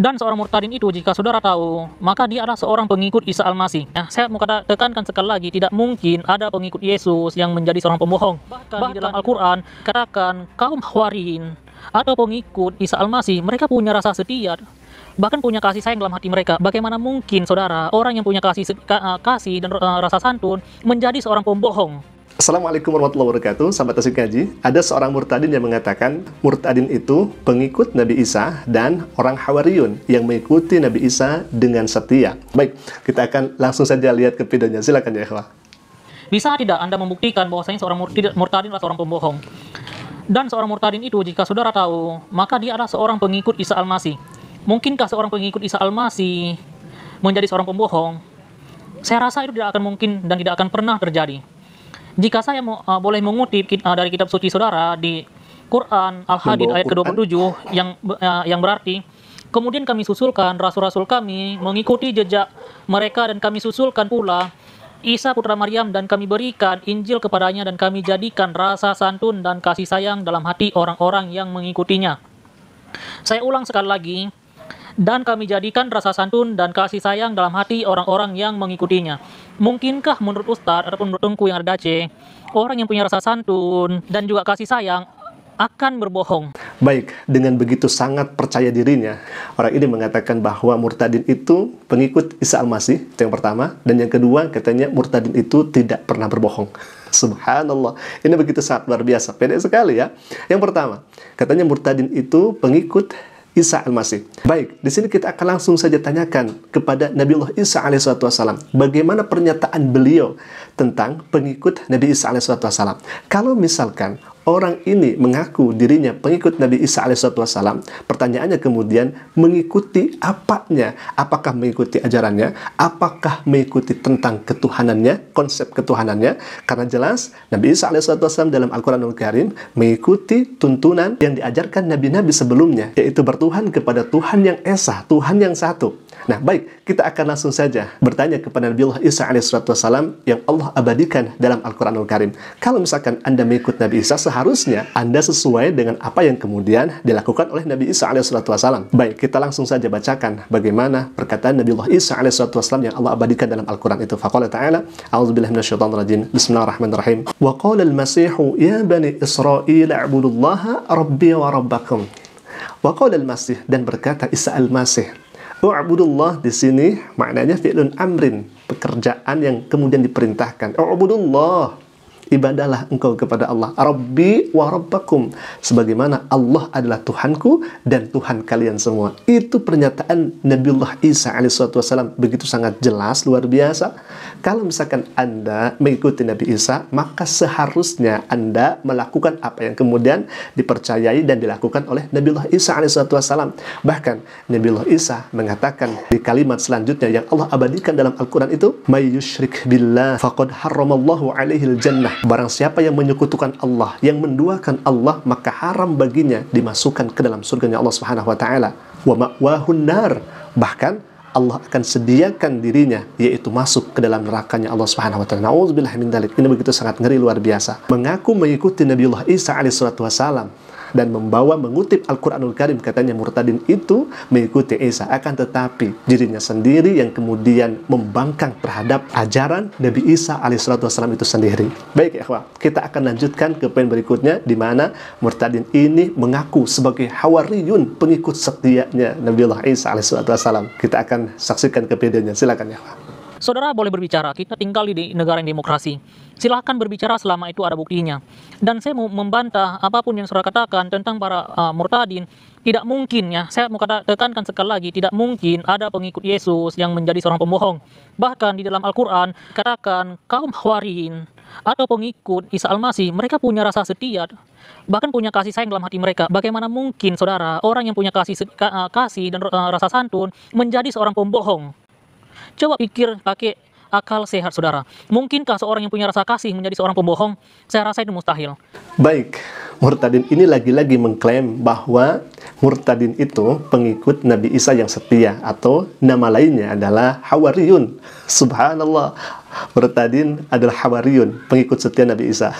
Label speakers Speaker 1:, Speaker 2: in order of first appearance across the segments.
Speaker 1: Dan seorang murtadin itu jika saudara tahu, maka dia adalah seorang pengikut Isa Al-Masih. Nah, saya mau kata, tekankan sekali lagi, tidak mungkin ada pengikut Yesus yang menjadi seorang pembohong. Bahkan, Bahkan di dalam Al-Quran, katakan kaum khawarin atau pengikut Isa Al-Masih, mereka punya rasa setia bahkan punya kasih sayang dalam hati mereka. Bagaimana mungkin saudara orang yang punya kasih kasih dan eh, rasa santun menjadi seorang pembohong?
Speaker 2: Assalamualaikum warahmatullahi wabarakatuh, sahabat tasik kaji. Ada seorang murtadin yang mengatakan, murtadin itu pengikut Nabi Isa dan orang Hawariyun yang mengikuti Nabi Isa dengan setia. Baik, kita akan langsung saja lihat ke videonya. Silakan ya, ikhwah.
Speaker 1: Bisa tidak Anda membuktikan bahwasanya seorang murtadin adalah seorang pembohong? Dan seorang murtadin itu jika saudara tahu, maka dia adalah seorang pengikut Isa Al-Masih. Mungkinkah seorang pengikut Isa Al-Masih menjadi seorang pembohong? Saya rasa itu tidak akan mungkin dan tidak akan pernah terjadi. Jika saya mau, uh, boleh mengutip uh, dari kitab suci saudara di Quran Al-Hadid ayat ke-27 yang uh, yang berarti kemudian kami susulkan rasul-rasul kami mengikuti jejak mereka dan kami susulkan pula Isa putra Maryam dan kami berikan Injil kepadanya dan kami jadikan rasa santun dan kasih sayang dalam hati orang-orang yang mengikutinya. Saya ulang sekali lagi, dan kami jadikan rasa santun dan kasih sayang dalam hati orang-orang yang mengikutinya. Mungkinkah menurut Ustadz ataupun menurut Tengku yang ada Aceh, orang yang punya rasa santun dan juga kasih sayang akan berbohong.
Speaker 2: Baik, dengan begitu sangat percaya dirinya, orang ini mengatakan bahwa murtadin itu pengikut Isa Al-Masih, itu yang pertama. Dan yang kedua, katanya murtadin itu tidak pernah berbohong. Subhanallah, ini begitu sangat luar biasa, pendek sekali ya. Yang pertama, katanya murtadin itu pengikut Isa al-Masih. Baik, di sini kita akan langsung saja tanyakan kepada Nabi Allah Isa alaihissalam bagaimana pernyataan beliau tentang pengikut Nabi Isa alaihissalam. Kalau misalkan orang ini mengaku dirinya pengikut Nabi Isa alaihissalam, pertanyaannya kemudian mengikuti apanya? Apakah mengikuti ajarannya? Apakah mengikuti tentang ketuhanannya, konsep ketuhanannya? Karena jelas Nabi Isa alaihissalam dalam Al-Quranul Karim mengikuti tuntunan yang diajarkan nabi-nabi sebelumnya, yaitu bertuhan kepada Tuhan yang Esa, Tuhan yang satu. Nah, baik, kita akan langsung saja bertanya kepada Nabiullah Isa alaihissalam yang Allah abadikan dalam Al-Quranul Karim. Kalau misalkan Anda mengikut Nabi Isa, seharusnya Anda sesuai dengan apa yang kemudian dilakukan oleh Nabi Isa alaihissalam. Baik, kita langsung saja bacakan bagaimana perkataan Nabiullah Isa alaihissalam yang Allah abadikan dalam Al-Quran itu. Faqala ta'ala, A'udzubillah rajim, Bismillahirrahmanirrahim. Wa qala al-Masihu, Ya Bani Israel, a'budullaha rabbi wa rabbakum. Wa qala al-Masih, dan berkata Isa al-Masih, U'budullah di sini maknanya fi'lun amrin, pekerjaan yang kemudian diperintahkan. U'budullah Ibadahlah engkau kepada Allah. Rabbi wa Rabbakum. Sebagaimana Allah adalah Tuhanku dan Tuhan kalian semua. Itu pernyataan Nabiullah Isa alaihissalam begitu sangat jelas, luar biasa. Kalau misalkan Anda mengikuti Nabi Isa, maka seharusnya Anda melakukan apa yang kemudian dipercayai dan dilakukan oleh Nabiullah Isa alaihissalam. Bahkan Nabiullah Isa mengatakan di kalimat selanjutnya yang Allah abadikan dalam Al-Quran itu, Mayyushrik billah faqad harramallahu alaihi jannah Barang siapa yang menyekutukan Allah, yang menduakan Allah, maka haram baginya dimasukkan ke dalam surganya Allah Subhanahu wa taala. Wa ma'wahun nar. Bahkan Allah akan sediakan dirinya yaitu masuk ke dalam nerakanya Allah Subhanahu wa taala. Nauzubillah min dalik. Ini begitu sangat ngeri luar biasa. Mengaku mengikuti Nabiullah Isa alaihi salatu wasalam dan membawa mengutip Al-Quranul Karim katanya murtadin itu mengikuti Isa akan tetapi dirinya sendiri yang kemudian membangkang terhadap ajaran Nabi Isa Alaihissalam itu sendiri baik ya kita akan lanjutkan ke poin berikutnya di mana murtadin ini mengaku sebagai hawariyun pengikut setianya Nabi Isa Alaihissalam. kita akan saksikan kepedeannya silakan ya
Speaker 1: Saudara boleh berbicara, kita tinggal di negara yang demokrasi. Silahkan berbicara selama itu ada buktinya. Dan saya mau membantah apapun yang saudara katakan tentang para uh, murtadin. Tidak mungkin ya, saya mau kata, tekankan sekali lagi, tidak mungkin ada pengikut Yesus yang menjadi seorang pembohong. Bahkan di dalam Al-Quran, katakan kaum khawarin atau pengikut Isa Al-Masih, mereka punya rasa setia bahkan punya kasih sayang dalam hati mereka. Bagaimana mungkin saudara orang yang punya kasih uh, kasih dan uh, rasa santun menjadi seorang pembohong? Coba pikir pakai akal sehat, saudara. Mungkinkah seorang yang punya rasa kasih menjadi seorang pembohong? Saya rasa itu mustahil.
Speaker 2: Baik, Murtadin ini lagi-lagi mengklaim bahwa Murtadin itu pengikut Nabi Isa yang setia atau nama lainnya adalah Hawariyun. Subhanallah, Murtadin adalah Hawariyun, pengikut setia Nabi Isa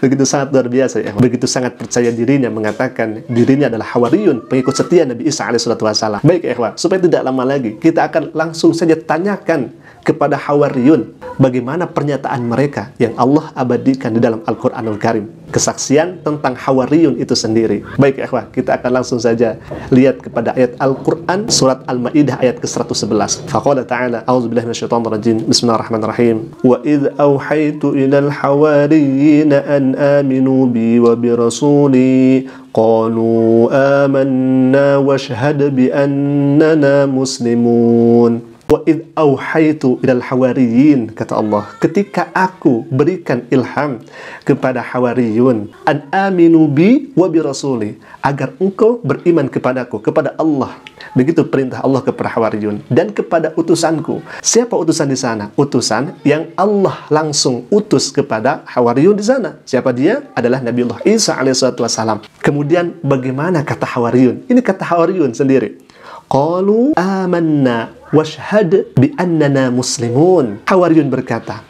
Speaker 2: begitu sangat luar biasa ya begitu sangat percaya dirinya mengatakan dirinya adalah hawariyun pengikut setia Nabi Isa alaihissalatu wassalam baik ya, ikhwah supaya tidak lama lagi kita akan langsung saja tanyakan kepada hawariyun bagaimana pernyataan mereka yang Allah abadikan di dalam Al-Quranul Karim kesaksian tentang Hawariyun itu sendiri. Baik, ikhwah, kita akan langsung saja lihat kepada ayat Al-Qur'an surat Al-Maidah ayat ke-111. Faqala ta'ala, a'udzu billahi minasyaitonir rajim. Bismillahirrahmanirrahim. Wa idh awhaytu ilal hawariyina an aminu bi wa bi rasuli qalu amanna washhad bi annana muslimun. Wa id auhaitu ilal hawariyin kata Allah ketika aku berikan ilham kepada hawariyun an aminu bi wa bi rasuli agar engkau beriman kepadaku kepada Allah begitu perintah Allah kepada hawariyun dan kepada utusanku siapa utusan di sana utusan yang Allah langsung utus kepada hawariyun di sana siapa dia adalah Nabi Allah Isa Alaihissalam kemudian bagaimana kata hawariyun ini kata hawariyun sendiri Qalu amanna washhad bi annana muslimun. Hawariyun berkata,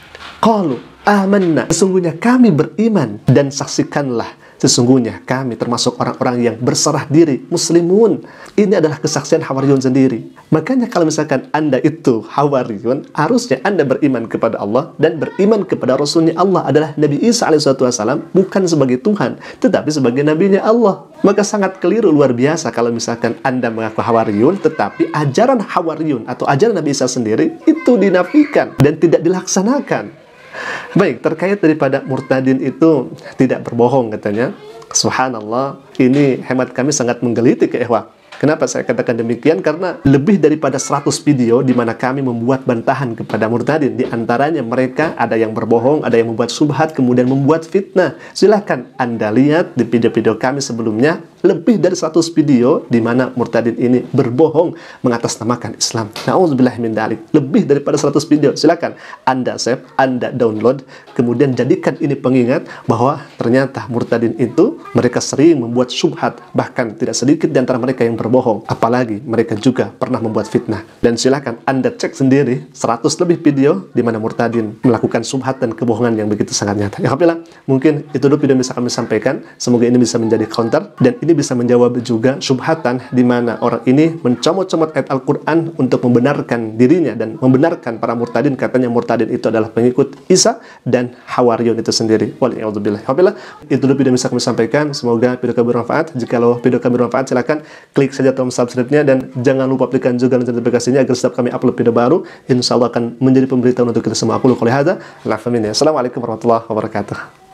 Speaker 2: qalu amanna, sesungguhnya kami beriman dan saksikanlah Sesungguhnya kami termasuk orang-orang yang berserah diri, muslimun. Ini adalah kesaksian Hawariyun sendiri. Makanya kalau misalkan Anda itu Hawariyun, harusnya Anda beriman kepada Allah dan beriman kepada Rasulnya Allah adalah Nabi Isa alaihissalam bukan sebagai Tuhan, tetapi sebagai nabinya Allah. Maka sangat keliru luar biasa kalau misalkan Anda mengaku Hawariyun, tetapi ajaran Hawariyun atau ajaran Nabi Isa sendiri itu dinafikan dan tidak dilaksanakan. Baik, terkait daripada murtadin itu tidak berbohong katanya. Subhanallah, ini hemat kami sangat menggelitik ya ikhwah. Kenapa saya katakan demikian? Karena lebih daripada 100 video di mana kami membuat bantahan kepada murtadin. Di antaranya mereka ada yang berbohong, ada yang membuat subhat, kemudian membuat fitnah. Silahkan Anda lihat di video-video kami sebelumnya lebih dari 100 video di mana murtadin ini berbohong mengatasnamakan Islam. Nauzubillah min dalik. Lebih daripada 100 video. Silakan Anda save, Anda download, kemudian jadikan ini pengingat bahwa ternyata murtadin itu mereka sering membuat syubhat, bahkan tidak sedikit di antara mereka yang berbohong. Apalagi mereka juga pernah membuat fitnah. Dan silakan Anda cek sendiri 100 lebih video di mana murtadin melakukan syubhat dan kebohongan yang begitu sangat nyata. Ya, mungkin itu dulu video yang bisa kami sampaikan. Semoga ini bisa menjadi counter dan ini bisa menjawab juga subhatan di mana orang ini mencomot-comot ayat Al-Quran untuk membenarkan dirinya dan membenarkan para murtadin katanya murtadin itu adalah pengikut Isa dan Hawariun itu sendiri Waliyahudzubillah ya itu dulu video yang bisa kami sampaikan semoga video kami bermanfaat Jika lo video kami bermanfaat silahkan klik saja tombol subscribe-nya dan jangan lupa klikkan juga lonceng notifikasinya agar setiap kami upload video baru insya Allah akan menjadi pemberitahuan untuk kita semua aku lukulihada Assalamualaikum warahmatullahi wabarakatuh